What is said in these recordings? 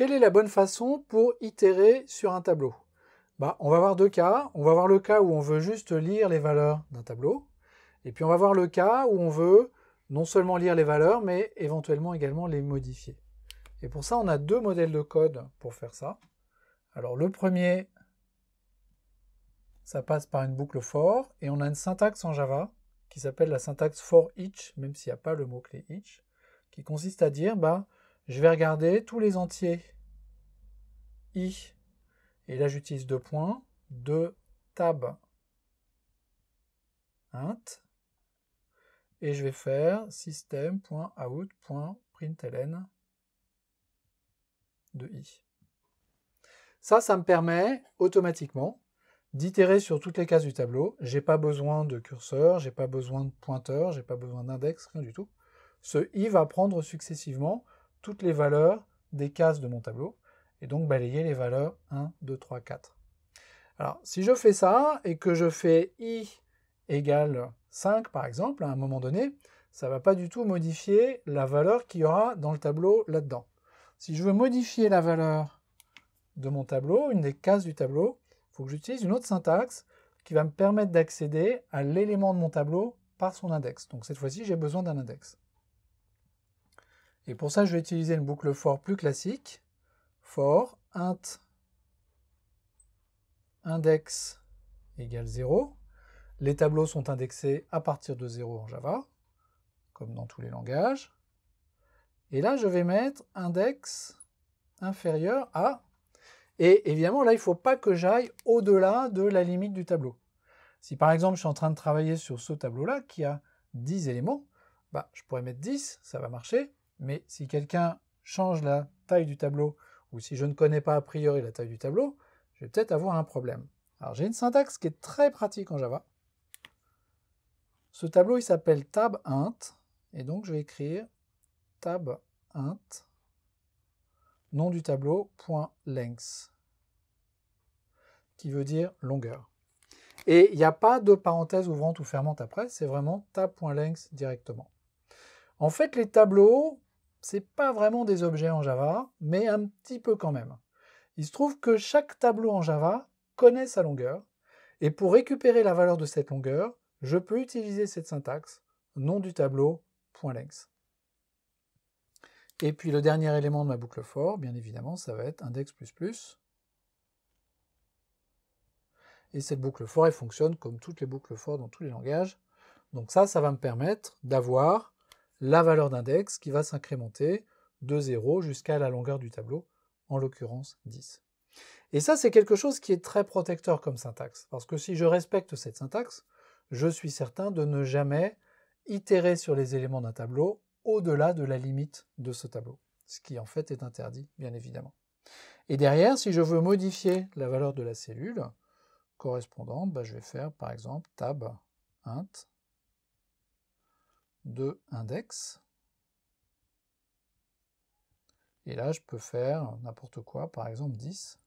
Quelle est la bonne façon pour itérer sur un tableau bah, On va voir deux cas. On va voir le cas où on veut juste lire les valeurs d'un tableau. Et puis on va voir le cas où on veut non seulement lire les valeurs, mais éventuellement également les modifier. Et pour ça, on a deux modèles de code pour faire ça. Alors le premier, ça passe par une boucle for, et on a une syntaxe en Java qui s'appelle la syntaxe for each, même s'il n'y a pas le mot-clé each, qui consiste à dire, bah, je vais regarder tous les entiers i. Et là, j'utilise deux points, deux tab int. Et je vais faire system.out.println de i. Ça, ça me permet automatiquement d'itérer sur toutes les cases du tableau. J'ai pas besoin de curseur, j'ai pas besoin de pointeur, j'ai pas besoin d'index, rien du tout. Ce i va prendre successivement toutes les valeurs des cases de mon tableau, et donc balayer les valeurs 1, 2, 3, 4. Alors, si je fais ça, et que je fais i égale 5, par exemple, à un moment donné, ça ne va pas du tout modifier la valeur qu'il y aura dans le tableau là-dedans. Si je veux modifier la valeur de mon tableau, une des cases du tableau, il faut que j'utilise une autre syntaxe qui va me permettre d'accéder à l'élément de mon tableau par son index. Donc cette fois-ci, j'ai besoin d'un index. Et pour ça, je vais utiliser une boucle for plus classique. For int index égale 0. Les tableaux sont indexés à partir de 0 en Java, comme dans tous les langages. Et là, je vais mettre index inférieur à... Et évidemment, là, il ne faut pas que j'aille au-delà de la limite du tableau. Si par exemple, je suis en train de travailler sur ce tableau-là qui a 10 éléments, bah, je pourrais mettre 10, ça va marcher. Mais si quelqu'un change la taille du tableau, ou si je ne connais pas a priori la taille du tableau, je vais peut-être avoir un problème. Alors j'ai une syntaxe qui est très pratique en Java. Ce tableau, il s'appelle tab int, et donc je vais écrire tab int nom du tableau point length, qui veut dire longueur. Et il n'y a pas de parenthèse ouvrante ou fermante après, c'est vraiment tab.length directement. En fait, les tableaux, c'est pas vraiment des objets en Java, mais un petit peu quand même. Il se trouve que chaque tableau en Java connaît sa longueur, et pour récupérer la valeur de cette longueur, je peux utiliser cette syntaxe, nom du tableau, Et puis le dernier élément de ma boucle for, bien évidemment, ça va être index++. Et cette boucle for, elle fonctionne comme toutes les boucles for dans tous les langages. Donc ça, ça va me permettre d'avoir la valeur d'index qui va s'incrémenter de 0 jusqu'à la longueur du tableau, en l'occurrence 10. Et ça, c'est quelque chose qui est très protecteur comme syntaxe, parce que si je respecte cette syntaxe, je suis certain de ne jamais itérer sur les éléments d'un tableau au-delà de la limite de ce tableau, ce qui en fait est interdit, bien évidemment. Et derrière, si je veux modifier la valeur de la cellule correspondante, bah, je vais faire par exemple tab int de index. Et là, je peux faire n'importe quoi, par exemple 10.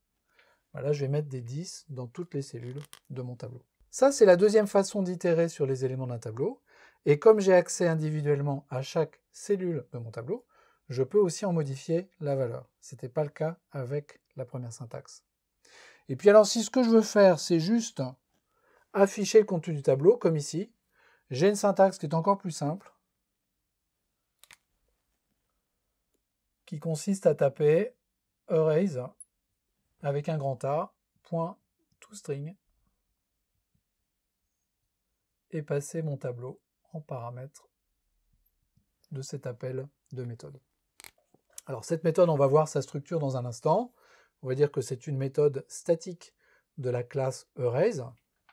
Voilà, je vais mettre des 10 dans toutes les cellules de mon tableau. Ça, c'est la deuxième façon d'itérer sur les éléments d'un tableau. Et comme j'ai accès individuellement à chaque cellule de mon tableau, je peux aussi en modifier la valeur. Ce n'était pas le cas avec la première syntaxe. Et puis alors, si ce que je veux faire, c'est juste afficher le contenu du tableau, comme ici, j'ai une syntaxe qui est encore plus simple, qui consiste à taper erase avec un grand A, point toString, et passer mon tableau en paramètre de cet appel de méthode. Alors cette méthode, on va voir sa structure dans un instant. On va dire que c'est une méthode statique de la classe Erase.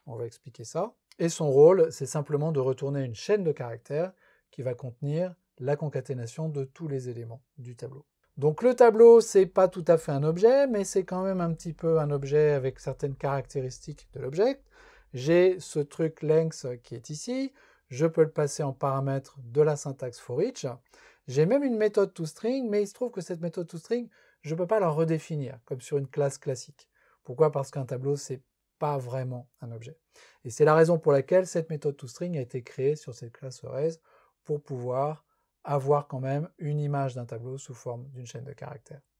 On va expliquer ça. Et son rôle, c'est simplement de retourner une chaîne de caractères qui va contenir la concaténation de tous les éléments du tableau. Donc le tableau, c'est pas tout à fait un objet, mais c'est quand même un petit peu un objet avec certaines caractéristiques de l'objet. J'ai ce truc length qui est ici, je peux le passer en paramètre de la syntaxe for each. J'ai même une méthode toString, mais il se trouve que cette méthode toString, je ne peux pas la redéfinir, comme sur une classe classique. Pourquoi Parce qu'un tableau, c'est pas vraiment un objet. Et c'est la raison pour laquelle cette méthode toString a été créée sur cette classe RES pour pouvoir avoir quand même une image d'un tableau sous forme d'une chaîne de caractères.